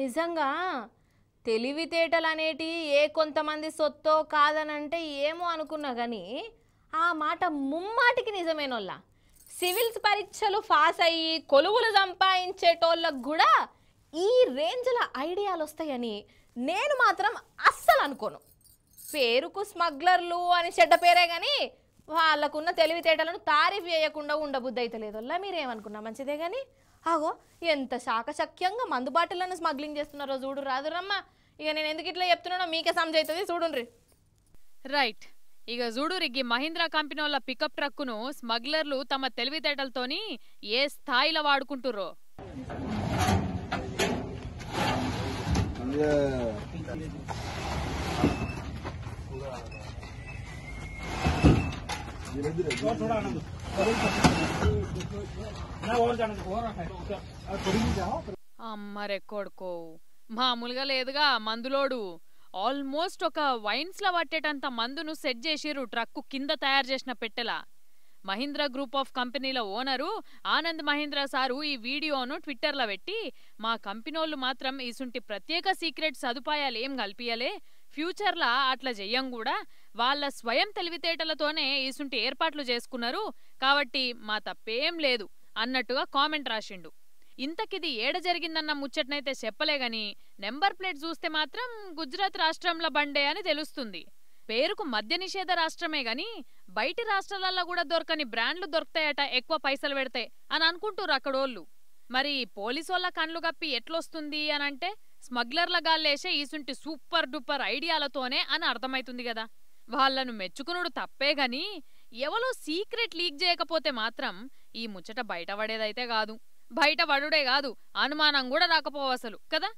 నిజంగా తెలివితేటలు అనేటి ఏ కొంతమంది సొత్తో కాదనంటే ఏమో అనుకున్నా కానీ ఆ మాట ముమ్మాటికి నిజమేనోళ్ళ సివిల్స్ పరీక్షలు పాస్ అయ్యి కొలువులు సంపాదించేటోళ్ళకు కూడా ఈ రేంజ్ల ఐడియాలు వస్తాయని నేను మాత్రం అస్సలు అనుకోను పేరుకు స్మగ్లర్లు అని చెడ్డ పేరే కానీ వాళ్ళకున్న తెలివితేటలను తారీఫ్ చేయకుండా ఉండబుద్ధి అయితే లేదు వల్ల మీరేమనుకున్నా మంచిదే కానీ ఆగో ఎంత శాకశక్యంగా మందు బాటిల్లను స్మగ్లింగ్ చేస్తున్నారో చూడు రాదురమ్మా ఇక నేను ఎందుకు ఇట్లా చెప్తున్నానో మీకే సమజవుతుంది చూడుండ్రి రైట్ ఇక జూడూరికి మహీంద్రా కంపెనీ వాళ్ళ పికప్ ట్రక్కును స్మగ్లర్లు తమ తెలివితేటలతోని ఏ స్థాయిలో వాడుకుంటుర్రో అమ్మరే కొడుకో మామూలుగా లేదుగా మందులోడు ఆల్మోస్ట్ ఒక వైన్స్లో పట్టేటంత మందును సెట్ చేసిరు ట్రక్కు కింద తయారు చేసిన పెట్టెల మహీంద్ర గ్రూప్ ఆఫ్ కంపెనీల ఓనరు ఆనంద్ మహీంద్ర సారు ఈ వీడియోను ట్విట్టర్లో పెట్టి మా కంపెనీ మాత్రం ఇసుంటి ప్రత్యేక సీక్రెట్ సదుపాయాలు ఏం కల్పించలే ఫ్యూచర్లా అట్లా చెయ్యం కూడా వాళ్ళ స్వయం తెలివితేటలతోనే ఈసుంటి ఏర్పాట్లు చేసుకున్నారు కాబట్టి మా తప్పేం లేదు అన్నట్టుగా కామెంట్ రాసిండు ఇంతకిది ఏడ జరిగిందన్న ముచ్చటనైతే చెప్పలే గాని నెంబర్ ప్లేట్ చూస్తే మాత్రం గుజరాత్ రాష్ట్రంలో బండే అని తెలుస్తుంది పేరుకు మద్య నిషేధ రాష్ట్రమే గాని బయటి రాష్ట్రాలలో కూడా దొరకని బ్రాండ్లు దొరుకుతాయట ఎక్కువ పైసలు పెడితే అని అనుకుంటారు అక్కడోళ్ళు మరి పోలీసోళ్ళ కండ్లు కప్పి ఎట్లొస్తుంది అనంటే స్మగ్లర్ల గాల్లేసే ఈసుంటి సూపర్ డూపర్ ఐడియాలతోనే అని అర్థమైతుంది కదా వాళ్ళను మెచ్చుకునుడు తప్పే గాని ఎవలో సీక్రెట్ లీక్ చేయకపోతే మాత్రం ఈ ముచ్చట బయటపడేదైతే కాదు బయటపడుడే కాదు అనుమానం కూడా రాకపోవసలు కదా